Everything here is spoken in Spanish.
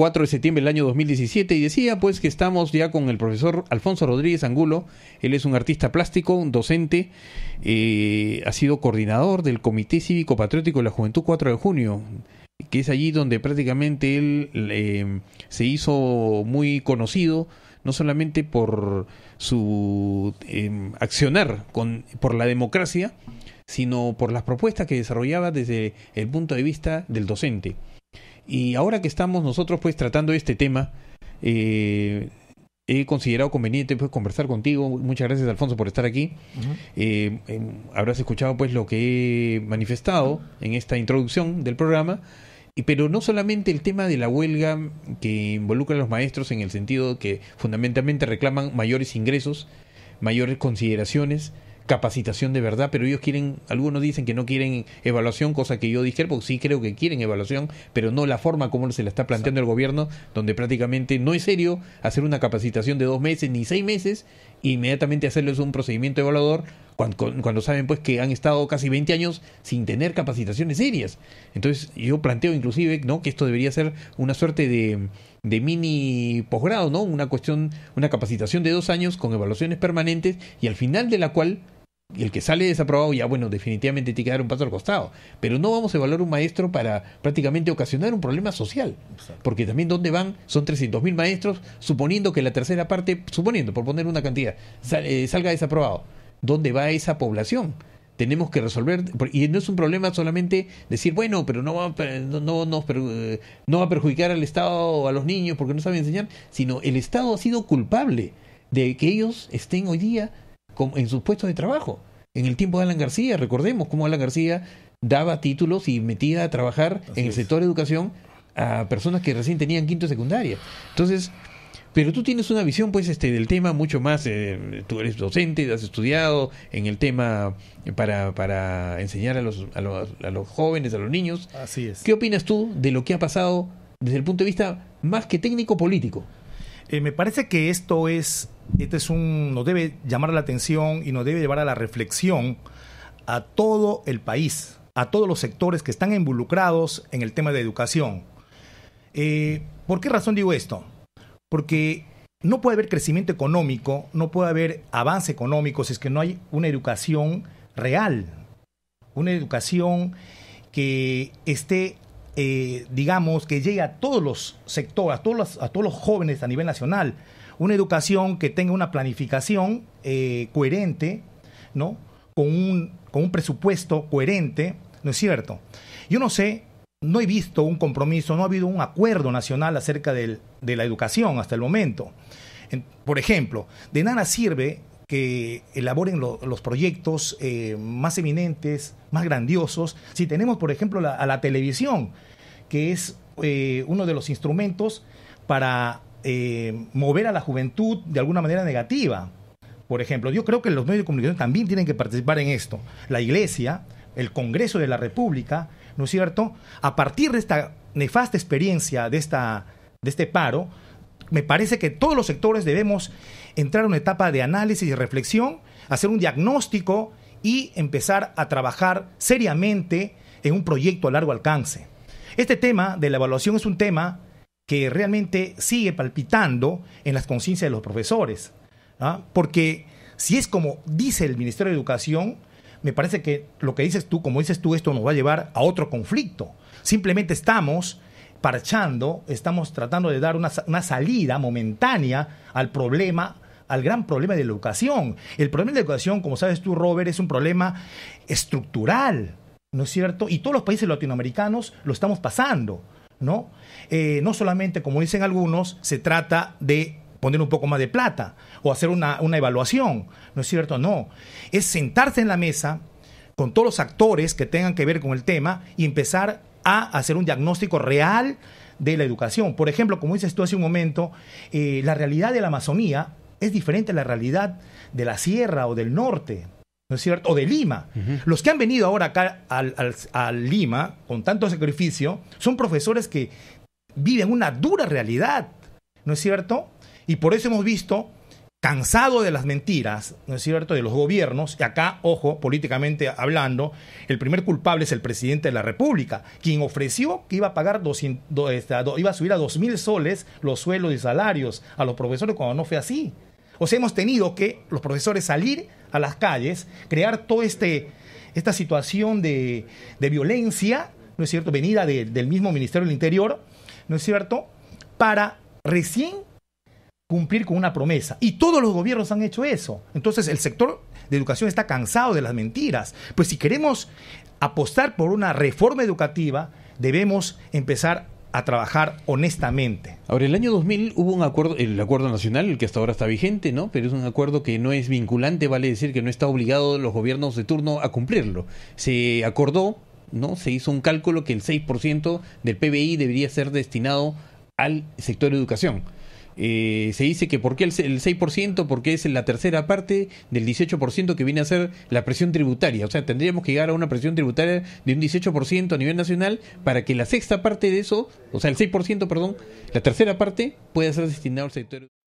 4 de septiembre del año 2017 y decía pues que estamos ya con el profesor Alfonso Rodríguez Angulo, él es un artista plástico, un docente, eh, ha sido coordinador del Comité Cívico Patriótico de la Juventud 4 de junio, que es allí donde prácticamente él eh, se hizo muy conocido, no solamente por su em, accionar con, por la democracia, sino por las propuestas que desarrollaba desde el punto de vista del docente. Y ahora que estamos nosotros pues tratando este tema, eh, he considerado conveniente pues conversar contigo. Muchas gracias Alfonso por estar aquí. eh, em, habrás escuchado pues lo que he manifestado en esta introducción del programa. Y, pero no solamente el tema de la huelga que involucra a los maestros en el sentido que fundamentalmente reclaman mayores ingresos, mayores consideraciones, capacitación de verdad, pero ellos quieren, algunos dicen que no quieren evaluación, cosa que yo dije, porque sí creo que quieren evaluación, pero no la forma como se la está planteando el gobierno, donde prácticamente no es serio hacer una capacitación de dos meses ni seis meses e inmediatamente hacerles un procedimiento evaluador cuando, saben pues que han estado casi 20 años sin tener capacitaciones serias. Entonces yo planteo inclusive ¿no? que esto debería ser una suerte de de mini posgrado, ¿no? Una cuestión, una capacitación de dos años con evaluaciones permanentes y al final de la cual el que sale desaprobado ya, bueno, definitivamente tiene que dar un paso al costado. Pero no vamos a evaluar un maestro para prácticamente ocasionar un problema social. Porque también dónde van, son mil maestros, suponiendo que la tercera parte, suponiendo, por poner una cantidad, eh, salga desaprobado. ¿Dónde va esa población? tenemos que resolver, y no es un problema solamente decir, bueno, pero no va, a, no, no, no va a perjudicar al Estado o a los niños porque no saben enseñar, sino el Estado ha sido culpable de que ellos estén hoy día en sus puestos de trabajo. En el tiempo de Alan García, recordemos cómo Alan García daba títulos y metía a trabajar en el sector de educación a personas que recién tenían quinto secundaria. Entonces, pero tú tienes una visión, pues, este, del tema mucho más. Eh, tú eres docente, has estudiado en el tema para, enseñar a los, a los, jóvenes, a los niños. Así es. ¿Qué opinas tú de lo que ha pasado desde el punto de vista más que técnico-político? Eh, me parece que esto es, es un, nos debe llamar la atención y nos debe llevar a la reflexión a todo el país, a todos los sectores que están involucrados en el tema de educación. Eh, ¿Por qué razón digo esto? porque no puede haber crecimiento económico, no puede haber avance económico si es que no hay una educación real, una educación que esté, eh, digamos, que llegue a todos los sectores, a todos los, jóvenes a nivel nacional, una educación que tenga una planificación eh, coherente, ¿no? Con un, con un presupuesto coherente, ¿no es cierto? Yo no sé no he visto un compromiso, no ha habido un acuerdo nacional acerca de la educación hasta el momento. por ejemplo, de nada sirve que elaboren los proyectos eh, más eminentes, más grandiosos, si tenemos, por ejemplo, a la televisión, que es eh, uno de los instrumentos para eh, mover a la juventud de alguna manera negativa. Por ejemplo, yo creo que los medios de comunicación también tienen que participar en esto. La Iglesia, el Congreso de la República, ¿no es cierto? A partir de esta nefasta experiencia de, esta, de este paro, me parece que todos los sectores debemos entrar en una etapa de análisis y reflexión, hacer un diagnóstico y empezar a trabajar seriamente en un proyecto a largo alcance. Este tema de la evaluación es un tema que realmente sigue palpitando en las conciencias de los profesores, ¿ah? porque si es como dice el Ministerio de Educación, me parece que lo que dices tú, como dices tú, esto nos va a llevar a otro conflicto. Simplemente estamos parchando, estamos tratando de dar una, salida momentánea al problema al gran problema de la educación. El problema de la educación, como sabes tú, Robert, es un problema estructural, ¿no es cierto? Y todos los países latinoamericanos lo estamos pasando, ¿no? Eh, no solamente, como dicen algunos, se trata de poner un poco más de plata o hacer una, evaluación. ¿No es cierto? No. Es sentarse en la mesa con todos los actores que tengan que ver con el tema y empezar a hacer un diagnóstico real de la educación. Por ejemplo, como dices tú hace un momento, eh, la realidad de la Amazonía es diferente a la realidad de la sierra o del norte, ¿no es cierto? O de Lima. Los que han venido ahora acá a Lima con tanto sacrificio son profesores que viven una dura realidad ¿no es cierto? Y por eso hemos visto, cansado de las mentiras, ¿no es cierto?, de los gobiernos, y acá, ojo, políticamente hablando, el primer culpable es el presidente de la República, quien ofreció que iba a pagar, 200, este, iba a subir a dos mil soles los sueldos y salarios a los profesores cuando no fue así. O sea, hemos tenido que los profesores salir a las calles, crear toda este, esta situación de, violencia, ¿no es cierto?, venida del mismo Ministerio del Interior, ¿no es cierto?, para recién cumplir con una promesa. Y todos los gobiernos han hecho eso. Entonces el sector de educación está cansado de las mentiras. Pues si queremos apostar por una reforma educativa, debemos empezar a trabajar honestamente. Ahora, el año 2000 hubo un acuerdo, el acuerdo nacional, el que hasta ahora está vigente, ¿no? Pero es un acuerdo que no es vinculante, vale decir que no está obligado los gobiernos de turno a cumplirlo. Se acordó, ¿no? Se hizo un cálculo que el 6% del PBI debería ser destinado al sector educación. Eh, se dice que por qué el, 6%, porque es la tercera parte del 18% que viene a ser la presión tributaria. O sea, tendríamos que llegar a una presión tributaria de un 18% a nivel nacional para que la sexta parte de eso, o sea, el 6%, perdón, la tercera parte pueda ser destinada al sector.